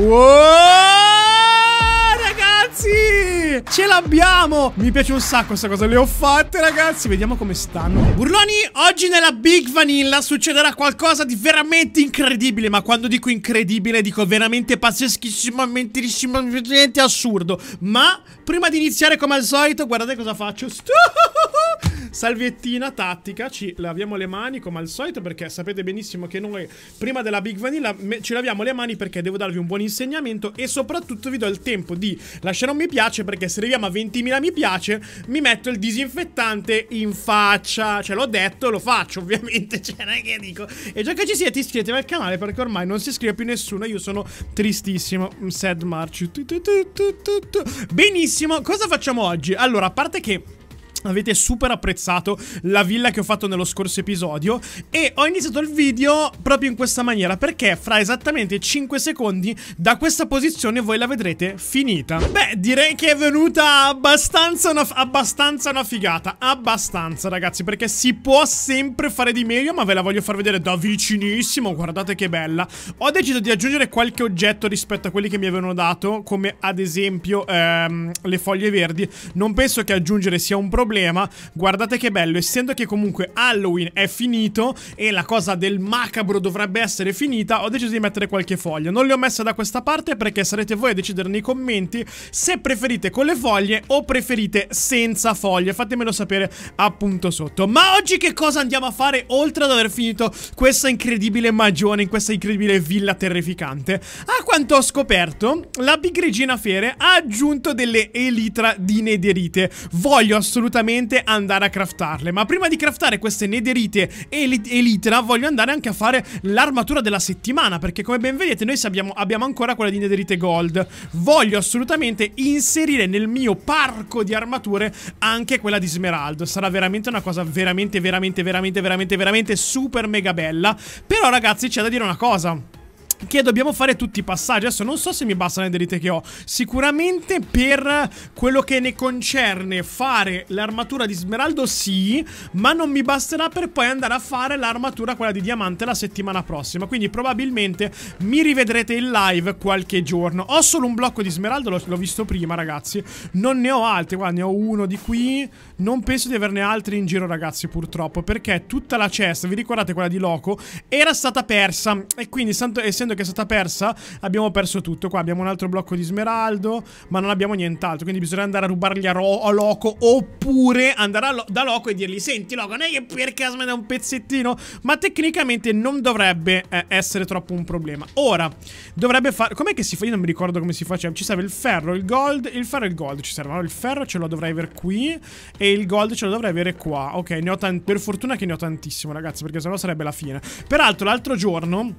Wow! Ragazzi Ce l'abbiamo Mi piace un sacco questa cosa Le ho fatte ragazzi Vediamo come stanno Burloni Oggi nella Big Vanilla Succederà qualcosa di veramente incredibile Ma quando dico incredibile Dico veramente pazzeschissimamentissimo Assurdo Ma prima di iniziare come al solito Guardate cosa faccio Stuuu salviettina tattica, ci laviamo le mani come al solito perché sapete benissimo che noi prima della Big Vanilla ci laviamo le mani perché devo darvi un buon insegnamento e soprattutto vi do il tempo di lasciare un mi piace perché se arriviamo a 20.000 mi piace mi metto il disinfettante in faccia, cioè l'ho detto e lo faccio ovviamente, cioè non è che dico e già che ci siete iscrivetevi al canale perché ormai non si iscrive più nessuno, io sono tristissimo, sad march benissimo, cosa facciamo oggi? Allora, a parte che Avete super apprezzato la villa che ho fatto nello scorso episodio e ho iniziato il video proprio in questa maniera perché fra esattamente 5 secondi da questa posizione voi la vedrete finita. Beh, direi che è venuta abbastanza una, abbastanza una figata, abbastanza ragazzi perché si può sempre fare di meglio ma ve la voglio far vedere da vicinissimo, guardate che bella. Ho deciso di aggiungere qualche oggetto rispetto a quelli che mi avevano dato come ad esempio ehm, le foglie verdi, non penso che aggiungere sia un problema problema. Guardate che bello, essendo che comunque Halloween è finito e la cosa del macabro dovrebbe essere finita, ho deciso di mettere qualche foglia. Non le ho messe da questa parte perché sarete voi a decidere nei commenti se preferite con le foglie o preferite senza foglie. Fatemelo sapere appunto sotto. Ma oggi che cosa andiamo a fare oltre ad aver finito questa incredibile magione in questa incredibile villa terrificante? A quanto ho scoperto, la Big Regina Fere ha aggiunto delle elitra di nederite. Voglio assolutamente assolutamente andare a craftarle. Ma prima di craftare queste nederite e, e voglio andare anche a fare l'armatura della settimana. Perché come ben vedete noi abbiamo, abbiamo ancora quella di nederite gold. Voglio assolutamente inserire nel mio parco di armature anche quella di smeraldo. Sarà veramente una cosa veramente, veramente, veramente, veramente, veramente super mega bella. Però ragazzi c'è da dire una cosa che dobbiamo fare tutti i passaggi. Adesso non so se mi bastano le derite che ho. Sicuramente per quello che ne concerne fare l'armatura di smeraldo sì, ma non mi basterà per poi andare a fare l'armatura quella di diamante la settimana prossima. Quindi probabilmente mi rivedrete in live qualche giorno. Ho solo un blocco di smeraldo, l'ho visto prima ragazzi. Non ne ho altri, guarda ne ho uno di qui. Non penso di averne altri in giro ragazzi purtroppo, perché tutta la cesta, vi ricordate quella di Loco, era stata persa e quindi essendo essendo che è stata persa, abbiamo perso tutto. Qua abbiamo un altro blocco di smeraldo, ma non abbiamo nient'altro. Quindi bisogna andare a rubargli a, Ro a Loco, oppure andare lo da Loco e dirgli, senti Loco, non è che per caso me da un pezzettino? Ma tecnicamente non dovrebbe eh, essere troppo un problema. Ora, dovrebbe fare... Com'è che si fa? Io non mi ricordo come si faceva. Ci serve il ferro, il gold, il ferro e il gold ci servono. Il ferro ce lo dovrei avere qui e il gold ce lo dovrei avere qua. Ok, ne ho tanti... Per fortuna che ne ho tantissimo, ragazzi, perché sennò sarebbe la fine. Peraltro, l'altro giorno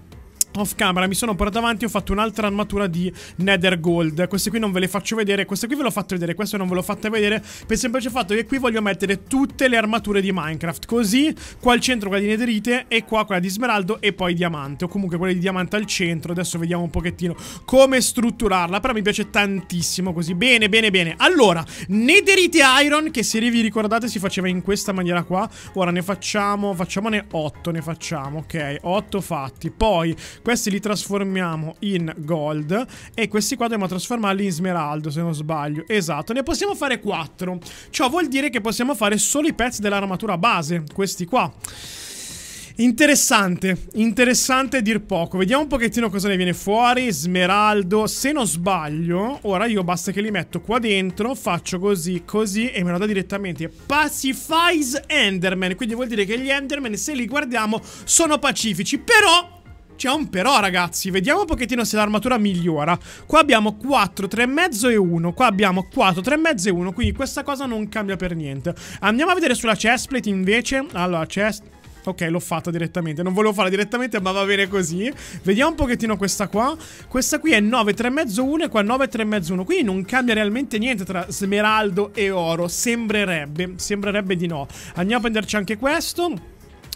off camera mi sono portato avanti ho fatto un'altra armatura di nether gold queste qui non ve le faccio vedere queste qui ve l'ho fatto vedere queste non ve l'ho fatte vedere per il semplice fatto che qui voglio mettere tutte le armature di minecraft così qua al centro quella di netherite e qua quella di smeraldo e poi diamante o comunque quella di diamante al centro adesso vediamo un pochettino come strutturarla però mi piace tantissimo così bene bene bene allora netherite iron che se vi ricordate si faceva in questa maniera qua ora ne facciamo facciamone 8 ne facciamo ok 8 fatti poi questi li trasformiamo in gold e questi qua dobbiamo trasformarli in smeraldo, se non sbaglio. Esatto, ne possiamo fare 4. Ciò vuol dire che possiamo fare solo i pezzi dell'armatura base, questi qua. Interessante, interessante dir poco. Vediamo un pochettino cosa ne viene fuori. Smeraldo, se non sbaglio, ora io basta che li metto qua dentro, faccio così, così e me lo dà direttamente. Pacifies Enderman, quindi vuol dire che gli Enderman, se li guardiamo, sono pacifici. Però c'è un però, ragazzi. Vediamo un pochettino se l'armatura migliora. Qua abbiamo 4, 3, mezzo e 1. Qua abbiamo 4, 3, mezzo e 1. Quindi questa cosa non cambia per niente. Andiamo a vedere sulla chestplate invece. Allora, chest... Ok, l'ho fatta direttamente. Non volevo farla direttamente, ma va bene così. Vediamo un pochettino questa qua. Questa qui è 9, 3, mezzo, 1 e qua 9, 3, mezzo, 1. Quindi non cambia realmente niente tra smeraldo e oro. Sembrerebbe, sembrerebbe di no. Andiamo a prenderci anche questo.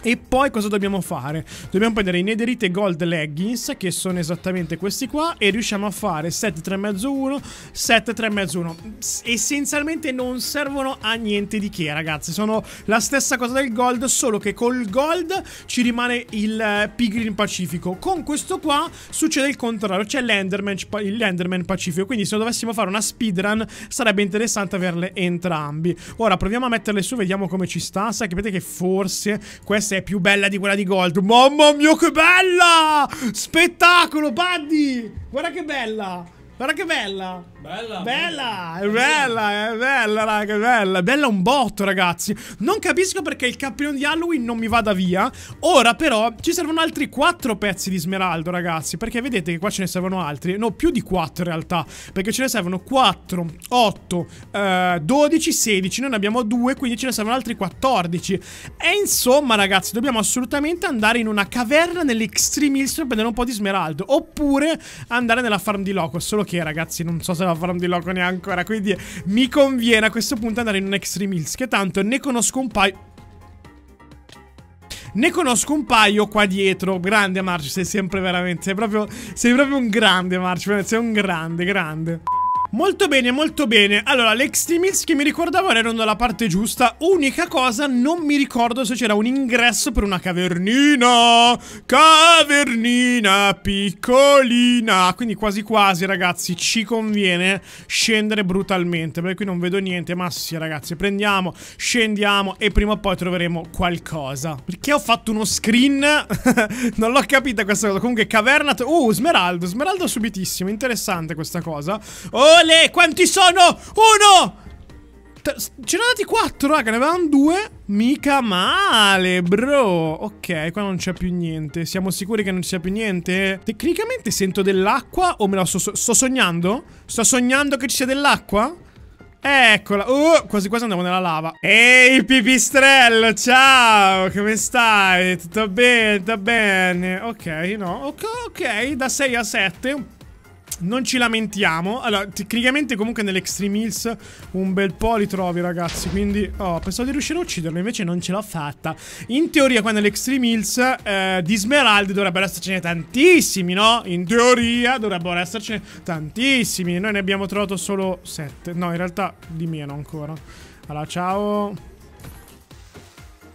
E poi cosa dobbiamo fare? Dobbiamo prendere i nederite gold leggings, che sono esattamente questi qua, e riusciamo a fare 7, 3, mezzo, 1, 7, 3, mezzo, 1. Essenzialmente non servono a niente di che, ragazzi. Sono la stessa cosa del gold, solo che col gold ci rimane il eh, Piglin Pacifico. Con questo qua succede il contrario, c'è l'Enderman, l'Enderman Pacifico. Quindi se dovessimo fare una speedrun sarebbe interessante averle entrambi. Ora proviamo a metterle su, vediamo come ci sta. Sapete che forse questa è è più bella di quella di Gold. Mamma mia, che bella! Spettacolo, Buddy! Guarda che bella! Guarda che bella! Bella, bella, è bella, bella, raga, bella. Bella un botto, ragazzi. Non capisco perché il cappellone di Halloween non mi vada via. Ora, però, ci servono altri quattro pezzi di smeraldo, ragazzi. Perché vedete che qua ce ne servono altri. No, più di quattro, in realtà. Perché ce ne servono 4, 8, eh, 12, 16. Noi ne abbiamo due, quindi ce ne servono altri 14. E insomma, ragazzi, dobbiamo assolutamente andare in una caverna nell'Extreme Hills per prendere un po' di smeraldo. Oppure andare nella farm di Loco. Solo che, ragazzi, non so se la la farm di Loco neanche ancora. Quindi mi conviene a questo punto andare in un Extreme Hills. Che tanto ne conosco un paio. Ne conosco un paio qua dietro. Grande Marci, sei sempre veramente. Sei proprio, sei proprio un grande Marci. Sei un grande, grande. Molto bene, molto bene. Allora, le extremist che mi ricordavo erano dalla parte giusta. Unica cosa, non mi ricordo se c'era un ingresso per una cavernina. Cavernina piccolina. Quindi quasi quasi, ragazzi, ci conviene scendere brutalmente. Perché qui non vedo niente. Ma sì, ragazzi, prendiamo, scendiamo e prima o poi troveremo qualcosa. Perché ho fatto uno screen? non l'ho capita questa cosa. Comunque, caverna... Uh, smeraldo. Smeraldo subitissimo. Interessante questa cosa. Oh, totale quanti sono? Uno! Ce ne dati quattro, raga, ne avevamo due. Mica male, bro. Ok, qua non c'è più niente. Siamo sicuri che non ci sia più niente? Tecnicamente sento dell'acqua o me la sto, sto sognando? Sto sognando che ci sia dell'acqua? Eccola, oh, quasi quasi andiamo nella lava Ehi pipistrello, ciao, come stai? Tutto bene, tutto bene Ok, no, ok, ok, da 6 a 7 non ci lamentiamo. Allora, tecnicamente comunque nell'Extreme Hills un bel po' li trovi, ragazzi. Quindi, oh, pensavo di riuscire a ucciderlo, invece non ce l'ho fatta. In teoria, qua nell'Extreme Hills eh, di smeraldi dovrebbero essercene tantissimi, no? In teoria dovrebbero essercene tantissimi. Noi ne abbiamo trovato solo sette No, in realtà di meno ancora. Allora, ciao.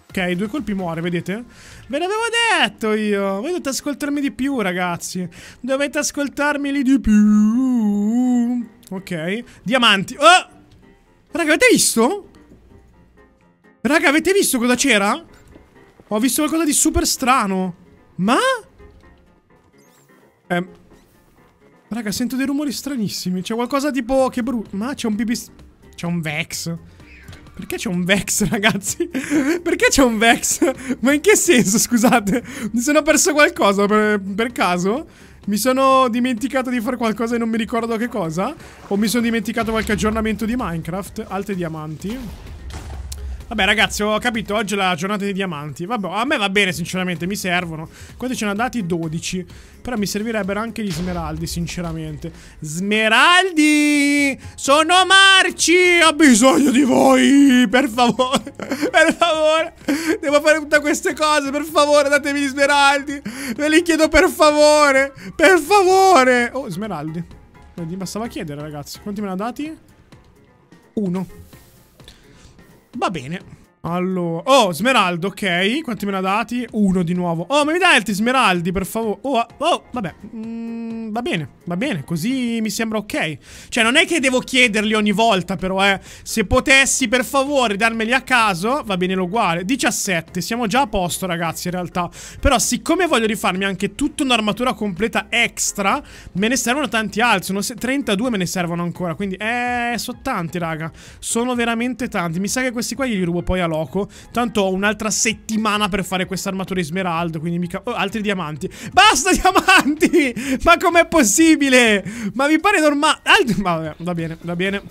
Ok, due colpi muore, vedete? Ve l'avevo detto io. Voi dovete ascoltarmi di più, ragazzi. Dovete ascoltarmi di più. Ok. Diamanti. Oh! Raga, avete visto? Raga, avete visto cosa c'era? Ho visto qualcosa di super strano. Ma? Eh. Raga, sento dei rumori stranissimi. C'è qualcosa tipo... Che brutto. Ma c'è un pipis... C'è un Vex. Perché c'è un Vex, ragazzi? Perché c'è un Vex? Ma in che senso, scusate? Mi sono perso qualcosa per, per caso? Mi sono dimenticato di fare qualcosa e non mi ricordo che cosa? O mi sono dimenticato qualche aggiornamento di Minecraft? Altri diamanti Vabbè ragazzi ho capito Oggi è la giornata dei diamanti Vabbè a me va bene sinceramente Mi servono Quanti ce ne ha dati? 12 Però mi servirebbero anche gli smeraldi sinceramente Smeraldi Sono marci Ho bisogno di voi Per favore Per favore Devo fare tutte queste cose Per favore datemi gli smeraldi Ve li chiedo per favore Per favore Oh smeraldi mi bastava chiedere ragazzi Quanti me ne ha dati? Uno Va bene. Allora, oh, smeraldo, ok. Quanti me ne ha dati? Uno di nuovo. Oh, ma mi dai altri smeraldi, per favore. Oh, ah, oh vabbè. Mmm va bene, va bene, così mi sembra ok. Cioè, non è che devo chiederli ogni volta, però, eh. Se potessi, per favore, darmeli a caso, va bene l'uguale. 17, siamo già a posto, ragazzi, in realtà. Però, siccome voglio rifarmi anche tutta un'armatura completa extra, me ne servono tanti altri. Sono 32 me ne servono ancora, quindi, eh, sono tanti, raga. Sono veramente tanti. Mi sa che questi qua li rubo poi a Loco. Tanto ho un'altra settimana per fare questa armatura smeraldo, quindi mica... Oh, altri diamanti. Basta diamanti! Ma come com'è possibile? Ma mi pare normale? Ah, va bene, va bene.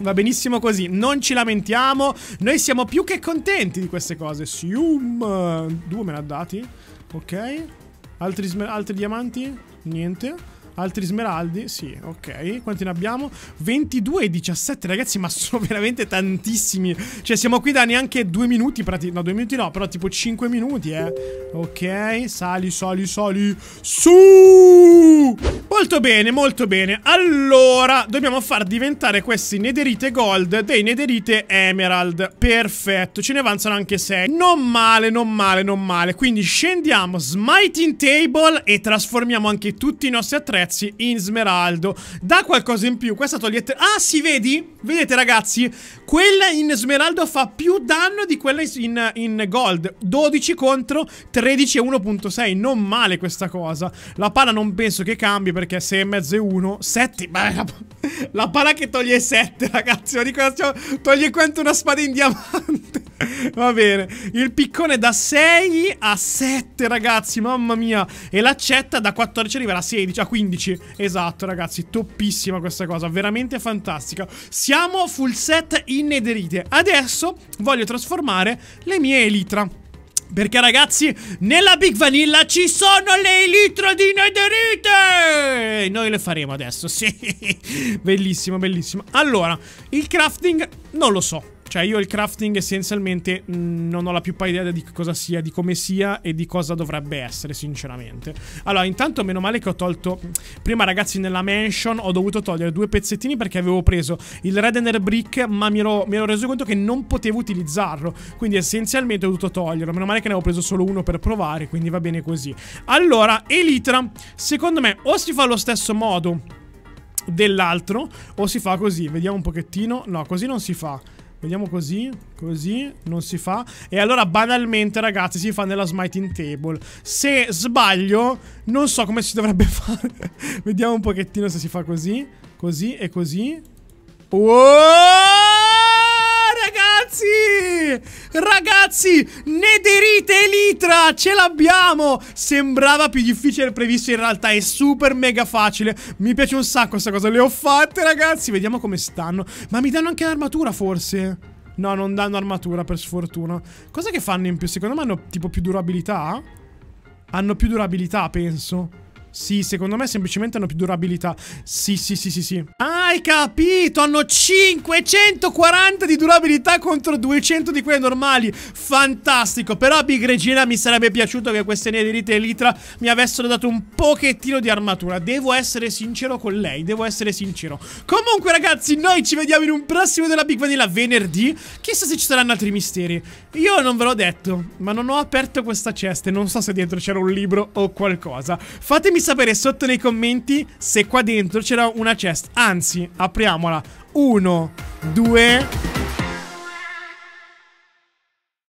Va benissimo così, non ci lamentiamo. Noi siamo più che contenti di queste cose. Sium. Due me ne dati. Ok. Altri, altri diamanti? Niente. Altri smeraldi, sì, ok. Quanti ne abbiamo? 22 e 17, ragazzi, ma sono veramente tantissimi. Cioè, siamo qui da neanche due minuti, praticamente. No, due minuti no, però tipo 5 minuti, eh. Ok, sali, sali, sali. Su! Molto bene, molto bene. Allora, dobbiamo far diventare questi nederite gold dei nederite emerald. Perfetto, ce ne avanzano anche 6. Non male, non male, non male. Quindi scendiamo, smiting table e trasformiamo anche tutti i nostri attrezzi in smeraldo. Da qualcosa in più, questa togliete... Ah, si sì, vedi? Vedete ragazzi? Quella in smeraldo fa più danno di quella in, in gold. 12 contro 13 e 1.6. Non male questa cosa. La pala non penso che cambi perché perché 6 e mezzo e 1, 7, beh, la, la pala che toglie 7 ragazzi, ma dico, cioè, toglie quanto una spada in diamante. Va bene, il piccone da 6 a 7 ragazzi, mamma mia. E l'accetta da 14 arriva a 16, a 15. Esatto ragazzi, toppissima questa cosa, veramente fantastica. Siamo full set in nederite. Adesso voglio trasformare le mie elitra. Perché ragazzi, nella Big Vanilla ci sono le elitrodine derite! E noi le faremo adesso, sì. bellissimo, bellissimo. Allora, il crafting non lo so. Cioè io il crafting essenzialmente mm, non ho la più pari idea di cosa sia, di come sia e di cosa dovrebbe essere sinceramente. Allora intanto meno male che ho tolto... Prima ragazzi nella mansion ho dovuto togliere due pezzettini perché avevo preso il Redener Brick ma mi ero, mi ero reso conto che non potevo utilizzarlo. Quindi essenzialmente ho dovuto toglierlo. Meno male che ne avevo preso solo uno per provare, quindi va bene così. Allora, Elytra, secondo me o si fa allo stesso modo dell'altro o si fa così. Vediamo un pochettino. No, così non si fa. Vediamo così, così, non si fa. E allora banalmente ragazzi si fa nella smiting table. Se sbaglio, non so come si dovrebbe fare. Vediamo un pochettino se si fa così, così e così. Oh! Ragazzi! Ragazzi! Nederite Elitra! Ce l'abbiamo! Sembrava più difficile del previsto, in realtà è super mega facile. Mi piace un sacco questa cosa, le ho fatte ragazzi! Vediamo come stanno. Ma mi danno anche l'armatura forse? No, non danno armatura per sfortuna. Cosa che fanno in più? Secondo me hanno tipo più durabilità? Hanno più durabilità, penso. Sì, secondo me semplicemente hanno più durabilità. Sì, sì, sì, sì, sì. Hai capito? Hanno 540 di durabilità contro 200 di quelle normali. Fantastico. Però Big Regina mi sarebbe piaciuto che queste Nerite e Litra mi avessero dato un pochettino di armatura. Devo essere sincero con lei, devo essere sincero. Comunque ragazzi, noi ci vediamo in un prossimo della Big Vanilla venerdì. Chissà se ci saranno altri misteri. Io non ve l'ho detto, ma non ho aperto questa cesta e non so se dietro c'era un libro o qualcosa. Fatemi Fatemi sapere sotto nei commenti se qua dentro c'era una chest. Anzi, apriamola. Uno, due...